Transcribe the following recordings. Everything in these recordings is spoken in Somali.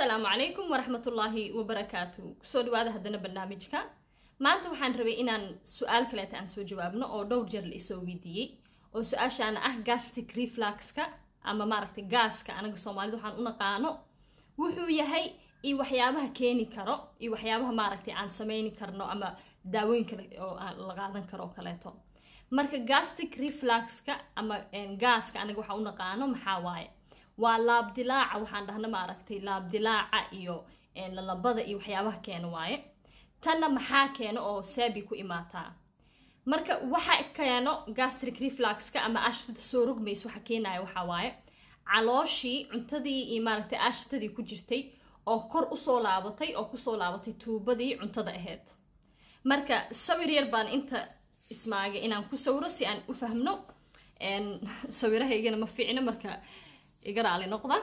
asalaamu calaykum waraxmatullaahi wabarakaatu kusoo dhawaada haddana barnaamijka maanta waxaan rabay inaan su-aal kaleeta aan soo jawaabno oo dhowr jeer la isoo weydiiyey oo su-aashaana ah gastic refluxka ama maaragtay gaaska anaga soomaalida waxaan u naqaano wuxuu yahay iyo waxyaabaha keeni karo iyo waxyaabaha maaragtay aan sameyni karno ama daawooyin kale oo la qaadan karo kaleeto marka gastic refluxka ama gaaska anaga waxaa u naqaano maxaa waaye waa laabdilaaca waxaan dhahna maaragtay laabdilaaca iyo lalabada iyo waxyaabaha keena waaye tanna maxaa keena oo saabi ku imaataa marka waxa keeno gastric refluxka ama aashtada soo rogmaysa waxa keenaya waxaa waaye calooshii cuntadii iyo maaragtay aashatadii ku jirtay oo kor usoo laabatay oo kusoo laabatay tuubadii cuntada ahayd marka sawir yar baan inta ismaagay inaan ku sawiro si aan u fahmno sawirahaygana ma fiicno marka iga raali noqda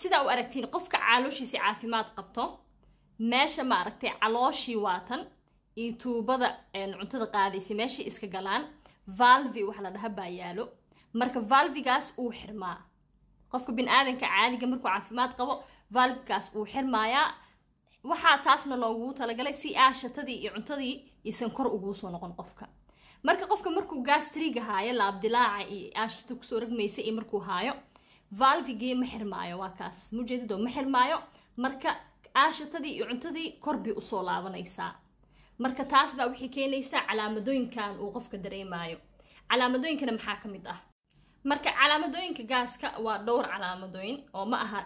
sida u aragtiin qofka calooshiisi caafimaad qabto meesha maaragtay calooshii waatan iyo tuubada cuntada qaadaysa meeshay iska galaan valvi wax la dhaha baa yaalo marka valvigaas uu xirmaa qofka bin aadanka caadiga markuu caafimaad qabo valvigaas uu xirmaayaa waxaa taasna loogu talagalay si aashatadii iyo cuntadii isan kor ugusoo soo noqon qofka marka qofka markuu gaastriga haayo laabdilaaca iyo aashata kusoo ragmaysa iyo markuu haayo valvigii ma xirmaayo waa kaas mujeedado ma xirmaayo marka aashatadii iyo cuntadii korbay usoo laabanaysaa marka taas baa waxay keenaysaa calaamadooyinkan uu qofka dareemayo calaamadooyinkana maxaa ka mid ah marka calaamadooyinka gaaska waa dhowr calaamadooyin oo ma aha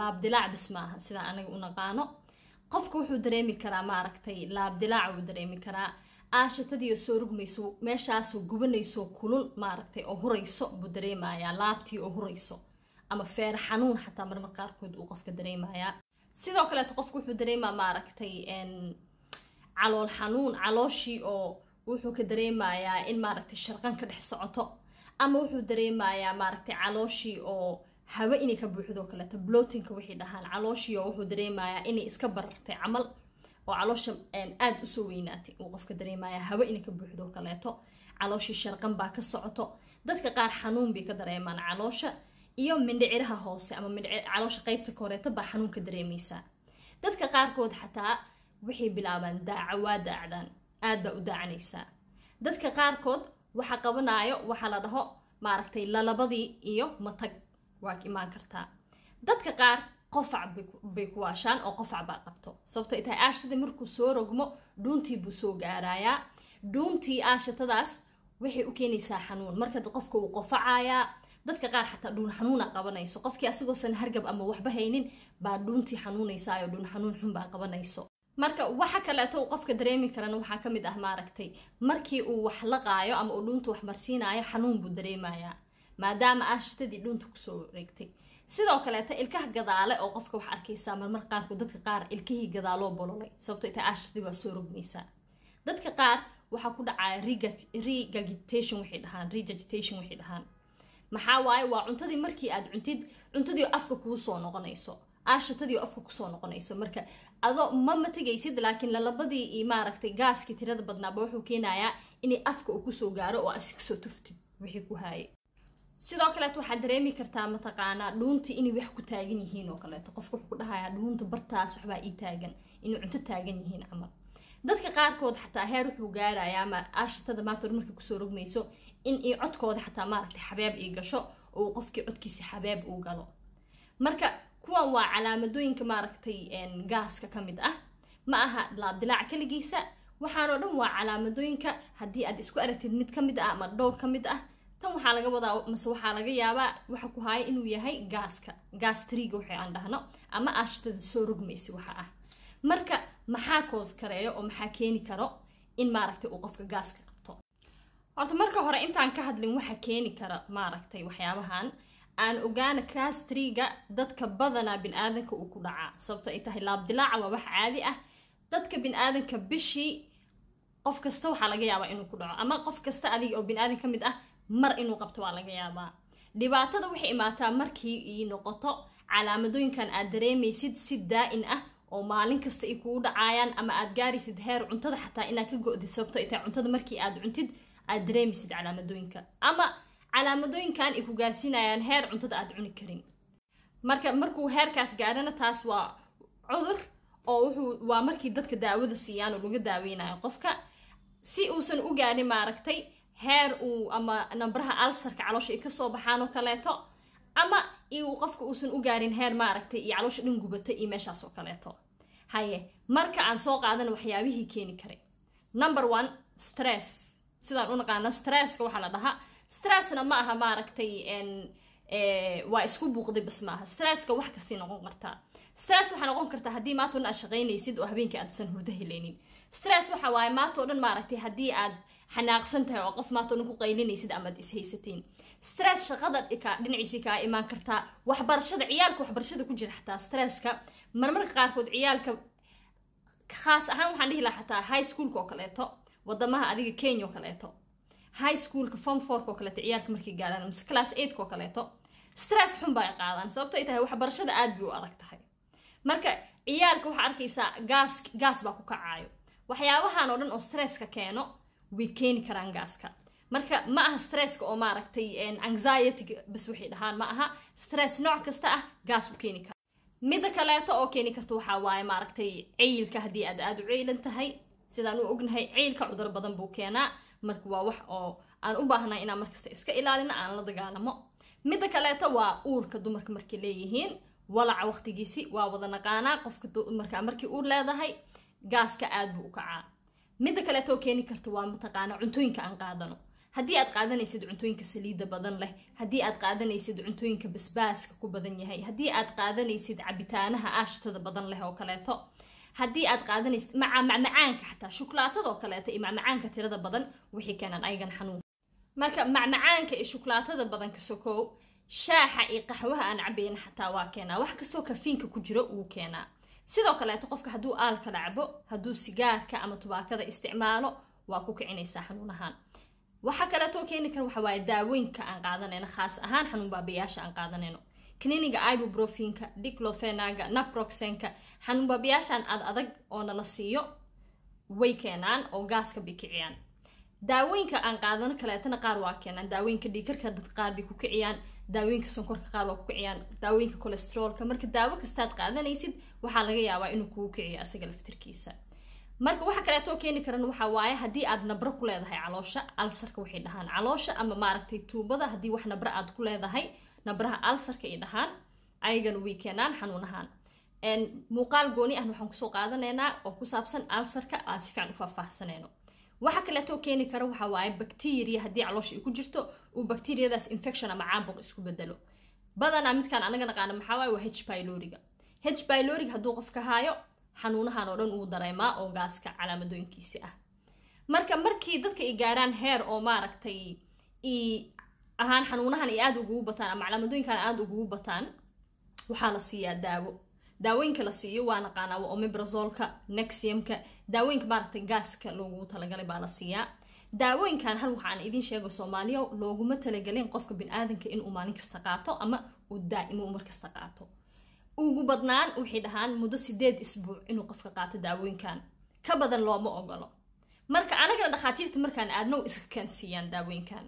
laabdilaac maaha sidaa anaga u naqaano qofka wuxuu dareemi karaa maaragtay laabdilaac wuu dareemi karaa aashatadiioo soo rugmayso meeshaasoo gubanayso kulul maaragtay oo hurayso buu dareemayaa laabtii oo hurayso ama feer xanuun xataa marmar qaarkood uu qofka dareemayaa sidoo kaleeto qofku wuxuu dareemaa maaragtay calool xanuun calooshii oo wuxuu ka dareemayaa in maaragtay sharqan ka dhex socoto ama wuxuu dareemayaa maaragtay calooshii oo hawe inay ka buuxdoo kaleeto blotinka waxay dhahaan calooshii oo wuxuu dareemayaa inay iska barartay camal oo caloosha aada usoo weynaatay uu qofka dareemayaa hawe inay ka buuxdoo kaleeto calooshii sharqan baa ka socoto dadka qaar xanuun bay ka dareemaan caloosha iyo mindhiciraha hoose ama caloosha qeybta koreeta baa xanuunka dareemaysaa dadka qaarkood xataa waxay bilaabaan daacawaada acdaan aad baa u daacanaysaa dadka qaarkood waxa qabanaayo waxaa la dhaho maaragtay lalabadii iyo matag waa imaan kartaa dadka qaar qofac bay ku waashaan oo qofac baa qabto sababto tahay aashadii markuu soo rogmo dhuuntii buu soo gaarayaa dhuuntii aashatadaas waxay u keenaysaa xanuun marka qofka uu qofacayaa dadka qaar xataa dhuun xanuuna qabanayso qofkii asagoosan hargab ama waxba haynin baa dhuuntii xanuunaysaayoo dhuun xanuun xunbaa qabanayso marka waxa kaleeto uu qofka dareemi karan waxaa ka mid ah maaragtay markii uu wax laqaayo ama uu dhuunta wax marsiinaayo xanuun buu dareemayaa maadaama aashtadii dhuunta kusoo wareegtay sidoo kaleeta ilkaha gadaale oo qofka wax arkaysaa marmar qaarku dadka qaar ilkihii gadaaloo bololay sababto inta ah aashtadii waa soo rogmaysaa dadka qaar waxaa ku dhacaa regurgitation waxay dhahaan regurgitation waxay dhahaan maxaa waaye waa cuntadii markii aad cuntid cuntadii afka kuusoo noqonayso aashatadii afka kusoo noqonayso marka ado ma ma tegaysid laakiin lalabadii iyo maaragtay gaaskii tirada badnaaba wuxuu keenayaa inay afka u kusoo gaaro oo asigsoo tuftid wixii ku haayay sidoo kaleet waxaad dareemi kartaa mataqaanaa dhuuntii inay wax ku taagan yihiin oo kaleeto qofku wuxuu ku dhahayaa dhuunta bartaas waxbaa ii taagan inay cunto taagan yihiin camal dadka qaarkood xataa heer wuxuu gaaraya ama aashatada maata markay kusoo rogmayso in ay codkooda xataa maaragtay xabeeb ay gasho oo qofkii codkiisa xabeeb uu galo marka kuwan waa calaamadooyinka maaragtay gaaska ka mid ah ma aha laabdilaac keligiisa waxaanoo dhan waa calaamadooyinka haddii aad isku aragtid mid ka mid ah ama dhowr ka mid ah tan waxaa laga wadaa mase waxaa laga yaabaa waxa ku haaya inuu yahay gaaska gaas triga waxay aan dhahno ama aashatada soo rogmaysa waxa ah marka maxaa koos kareeyo oo maxaa keeni karo in maaragtay uu qofka gaaska qabto horta marka hore intaan ka hadlin waxa keeni kara maaragtay waxyaabahan aan ogaana kastriga dadka badanaa bini-aadanka uu ku dhacaa sababto ay tahay laabdilaaca waa wax caadi ah dadka bini-aadanka bishii qof kasta waxaa laga yaabaa inuu ku dhaco ama qof kasta adiga oo bini-aadan ka mid ah mar inuu qabto waa laga yaabaa dhibaatada waxay imaataa markii ii noqoto calaamadooyinkan aad dareemaysid si daa-in ah oo maalin kasta ay kugu dhacayaan ama aad gaaraysid heer cuntada xataa inaad ka go-did sababto ay tahay cuntada markii aad cuntid aad dareemaysid calaamadooyinka ama calaamadooyinkan ay ku gaarsiinayaan heer cuntada aad cuni karin marka markuu heerkaas gaarana taas waa cudur oo wuxuu waa markii dadka daawada siiyaan oo laga daaweynayo qofka si uusan u gaarin maaragtay heer uu ama nambraha alsarka caloosha ay kasoo baxaan oo kaleeto ama iu qofka uusan u gaarin heer maaragtay iyo caloosha dhan gubata iyo meeshaasoo kaleeto haye marka aan soo qaadana waxyaabihii keeni karay number one stress sidaan u naqaana stresska waxaa la dhaha stressna ma aha maaragtay e, waa isku buuqday bas maaha stresska wax kasii noqon kartaa stress waxaa noqon kartaa haddii maanta un aad shaqaynaysid oo habeenkii aadsan hurdo helaynin stress waxa waaye maantao dhan maaragtay haddii aad xanaaqsan tahay oo qof maanta odhan ku qaylinaysid amaad ishaysatiin stress shaqada dhinaciisii kaa imaan kartaa waxbarashada ciyaalka waxbarashada ku jira stresska marmarka qaarkood ciyaalka khaas ahaan waxaan dhihi lahaa xataa high schoolka oo kaleeto wadamaha adiga kenya oo kaleeto high schoolka form fork oo kaleeto ciyaalka markii gaadhaan mise class eightka oo kaleeto stress xun baa qaadaan sababto ay tahay waxbarashada aad bay u adag tahay marka ciyaalka waxaa arkaysaa gaas gaas baa ku kacaayo waxyaabahan oo dhan oo stresska keeno way keeni karaan gaaska marka ma aha stresska oo maaragtay anxietyga bas waxay dhahaan ma aha stress nooc kasta ah gaas u keeni kara midda kaleeto oo keeni karta waxaa waaye maaragtay cayilka haddii aad aada u ceylan tahay sidaan u ognahay cayilka cudur badan buu keenaa marka waa wax oo aan u baahnay inaan markasta iska ilaalino aan la dagaalamo midda kaleeto waa uurka dumarka markay leeyihiin walaca waqtigiisi waa wada naqaanaa qofka dumarka markii uur leedahay gaaska aad buu u kacaa midda kaleetoo keeni karta waa mataqaana cuntooyinka aan qaadano haddii aad qaadanaysid cuntooyinka saliidda badan leh haddii aad qaadanaysid cuntooyinka basbaaska ku badan yahay haddii aad qaadanaysid cabitaanaha aashtada badan leh oo kaleeto haddii aad qaadanaysid macmacaanka xataa shukulaatada oo kaleeto iyo macmacaanka tirada badan wixii keenaan ayagan xanuun marka macmacaanka iyo shukulaatada badan ka sokow shaaxa iyo qaxwaha aan cabayna xataa waa keenaa wax kastoo kafiinka ku jiro wuu keenaa sidoo kaleeto qofka hadduu aalka dhacbo haduu sigaarka ama tubaakada isticmaalo waa ku kicinaysaa xanuunahaan waxaa kaleetoo keeni kara waxawaaye daawooyinka aan qaadanayno khaas ahaan xanuun baabiyaasha aan qaadanayno kliniga ibubrofenka diclofenaga naproxenka xanuun baabiyaashan ad adag oo nala siiyo way keenaan oo gaaska bay kiciyaan daawooyinka aan qaadano kaleetana qaar waa keenaan daawooyinka dhiikarka dad qaar bay ku kiciyaan daawooyinka sonkorka qaar waa ku kiciyaan daawooyinka cholesteroolka marka daawo kastaad qaadanaysid waxaa laga yaabaa inuu kugu kiciyo asaga laftirkiisa marka waxa kaleetoo keeni karan waxa waaye haddii aad nabro ku leedahay caloosha alsarka waxay dhahaan caloosha ama maaragtay tuubada haddii wax nabro aad ku leedahay nabraha alsarka ay dhahaan ayagana way keenaan xanuunahaan muuqaal gooni ahna waxaan kusoo qaadanaynaa oo ku saabsan alsarka aan si fiican u faahfaahsanayno waxa kaleetoo keeni kara waxa waaye bacteria haddii caloosha ay ku jirto uu bacteriadaas infection ama caabuq isku bedelo badanaa midkaan anaga naqaana maxaa waa h byloriga h byloriga hadduu qofka haayo xanuunahan oo dhan uu dareemaa oo gaaska calaamadooyinkiisi ah marka markii dadka i gaaraan heer oo maaragtay i ahaan xanuunahan ay aada ugugu bataan ama calaamadooyinkan aada ugugu bataan waxaa la siiyaa daawo daawooyinka la siiyo waa naqaanaa waa omibrazolka nexiumka daawooyinka maaragtay gaaska loogu talagalay baa la siiyaa daawooyinkan hal waxaan idiin sheego soomaaliya looguma talagelin qofka biniaadanka inuu maalin kasta qaato ama uu daa'imo mar kasta qaato ugu badnaan waxay dhahaan muddo sideed isbuuc inuu qofka qaato daawooyinkan ka badan looma ogolo marka anagana dhakhaatiirta markaan aadnow iska kansiiyaan daawooyinkan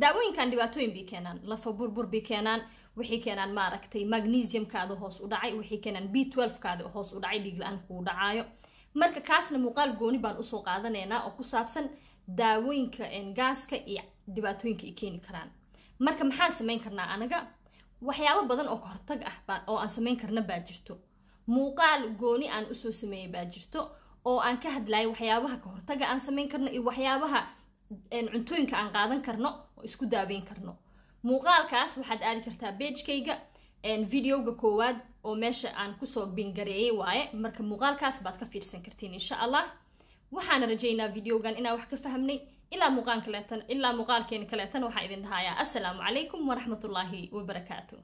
daawooyinkan dhibaatooyin bay keenaan lafo burbur bay keenaan waxay keenaan maaragtay magnesiumkaada hoos u dhacay waxay keenaan b kaada hoos u dhacay dhiigla-aan kuu dhacayo marka kaasna muuqaal gooni baan usoo qaadanaynaa oo ku saabsan daawooyinka gaaska iyo dhibaatooyinka ay keeni karaan marka maxaan samayn karnaa anaga waxyaabo badan oo kahortag ah oo aan samayn karna baa jirto muuqaal gooni aan usoo sameeyay baa jirto oo aan ka hadlayo waxyaabaha kahortaga aan samayn karno iyo waxyaabaha cuntooyinka aan qaadan karno oo isku daaweyn karno muuqaalkaas waxaad aadi kartaa beejkayga videoga koowaad oo meesha aan kusoo bingareeyey waaye marka muuqaalkaas baad ka fiirsan kartiin insha allah waxaana rajaynaa videogan inaan wax ka fahmnay ilaa muuqaalkeena kaleetana waxaan idin dhahayaa assalaamu calaykum waraxmatullaahi wabarakaatu